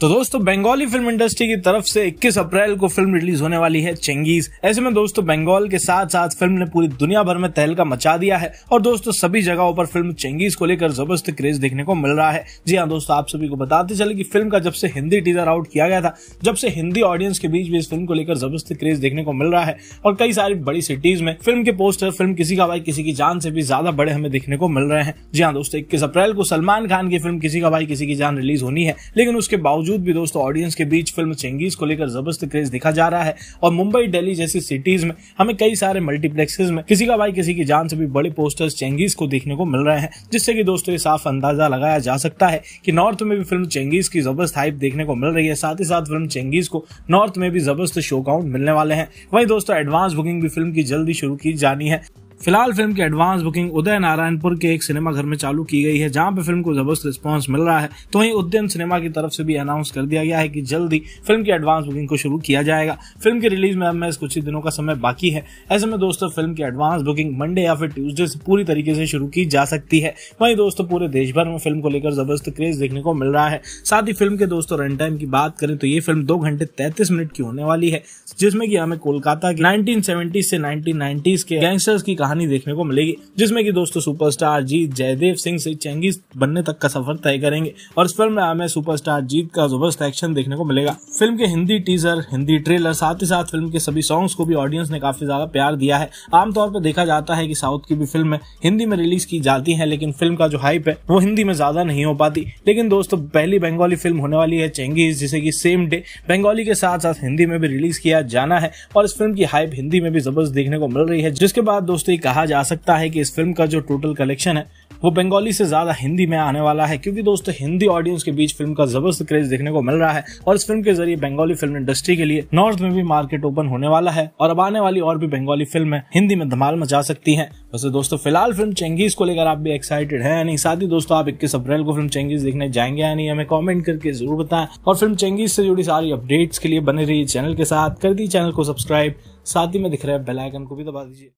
तो दोस्तों Bengali film industry की तरफ से 21 अप्रैल को फिल्म रिलीज होने वाली है चेंगीज ऐसे में दोस्तों बंगाल के साथ साथ फिल्म ने पूरी दुनिया भर में तहलका मचा दिया है और दोस्तों सभी जगहों पर फिल्म चेंगीज को लेकर जबरदस्त क्रेज देखने को मिल रहा है जी हाँ दोस्तों आप सभी को बताते चले की फिल्म का जब से हिंदी टीजर आउट किया गया था जब से हिंदी ऑडियंस के बीच भी इस फिल्म को लेकर जबरदस्त क्रेज देखने को मिल रहा है और कई सारी बड़ी सिटीज में फिल्म के पोस्टर फिल्म किसी का भाई किसी की जान से भी ज्यादा बड़े हमें देखने को मिल रहे हैं जी हाँ दोस्तों इक्कीस अप्रैल को सलमान खान की फिल्म किसी का भाई किसी की जान रिलीज होनी है लेकिन उसके बावजूद बावजूद भी दोस्तों ऑडियंस के बीच फिल्म चेंगीज को लेकर जबरदस्त क्रेज दिखा जा रहा है और मुंबई दिल्ली जैसी सिटीज में हमें कई सारे मल्टीप्लेक्सेज में किसी का भाई किसी की जान से भी बड़े पोस्टर्स चेंगीज को देखने को मिल रहे हैं जिससे कि दोस्तों ये साफ अंदाजा लगाया जा सकता है कि नॉर्थ में भी फिल्म चेंगीज की जबरदस्त हाइप देखने को मिल रही है साथ ही साथ फिल्म चेंगीज को नॉर्थ में भी जबरदस्त शो काउंट मिलने वाले हैं वही दोस्तों एडवांस बुकिंग भी फिल्म की जल्दी शुरू की जानी है फिलहाल फिल्म की एडवांस बुकिंग उदय नारायणपुर के एक सिनेमा घर में चालू की गई है जहां पे फिल्म को जबरदस्त रिस्पांस मिल रहा है तो वहीं उद्यम सिनेमा की तरफ से भी अनाउंस कर दिया गया है कि जल्दी फिल्म की एडवांस बुकिंग को शुरू किया जाएगा फिल्म की रिलीज में अब कुछ ही दिनों का समय बाकी है ऐसे में दोस्तों फिल्म की एडवांस बुकिंग मंडे या फिर ट्यूजडे से पूरी तरीके से शुरू की जा सकती है वहीं दोस्तों पूरे देश भर में फिल्म को लेकर जबरदस्त क्रेज देखने को मिल रहा है साथ ही फिल्म के दोस्तों रन टाइम की बात करें तो ये फिल्म दो घंटे तैतीस मिनट की होने वाली है जिसमें की हमें कोलकाता की नाइनटीन से नाइनटीन के गैंगस्टर्स की कहानी कहानी देखने को मिलेगी जिसमें कि दोस्तों सुपरस्टार जीत जयदेव सिंह से चेंगिस बनने तक का सफर तय करेंगे और इस फिल्म में हमें सुपरस्टार जीत का जबरदस्त एक्शन देखने को मिलेगा फिल्म के हिंदी टीजर हिंदी ट्रेलर साथ ही साथ फिल्म के सभी सॉन्ग्स को भी ऑडियंस ने काफी ज्यादा प्यार दिया है आमतौर पर देखा जाता है की साउथ की भी फिल्म हिंदी में रिलीज की जाती है लेकिन फिल्म का जो हाइप है वो हिंदी में ज्यादा नहीं हो पाती लेकिन दोस्तों पहली बंगाली फिल्म होने वाली है चेंगीज जिसे की सेम डे बंगाली के साथ साथ हिंदी में भी रिलीज किया जाना है और इस फिल्म की हाइप हिंदी में भी जबरदस्त देखने को मिल रही है जिसके बाद दोस्तों कहा जा सकता है कि इस फिल्म का जो टोटल कलेक्शन है वो बंगाली से ज्यादा हिंदी में आने वाला है क्योंकि दोस्तों हिंदी ऑडियंस के बीच फिल्म का जबरदस्त क्रेज देखने को मिल रहा है और इस फिल्म के जरिए बंगाली फिल्म इंडस्ट्री के लिए नॉर्थ में भी मार्केट ओपन होने वाला है और अब आने वाली और भी बंगाली फिल्म हिंदी में धमाल मचा सकती है वैसे दोस्तों फिलहाल फिल्म चेंगीज को लेकर आप भी एक्साइटेड है नहीं साथ ही दोस्तों आप इक्कीस अप्रैल को फिल्म चेंगीज देखने जाएंगे या नहीं हमें कॉमेंट करके जरूर बताएं और फिल्म चेंगीज से जुड़ी सारी अपडेट्स के लिए बने रही चैनल के साथ कर दी चैनल को सब्सक्राइब साथ ही में दिख रहे बेलाइकन को भी दबा दीजिए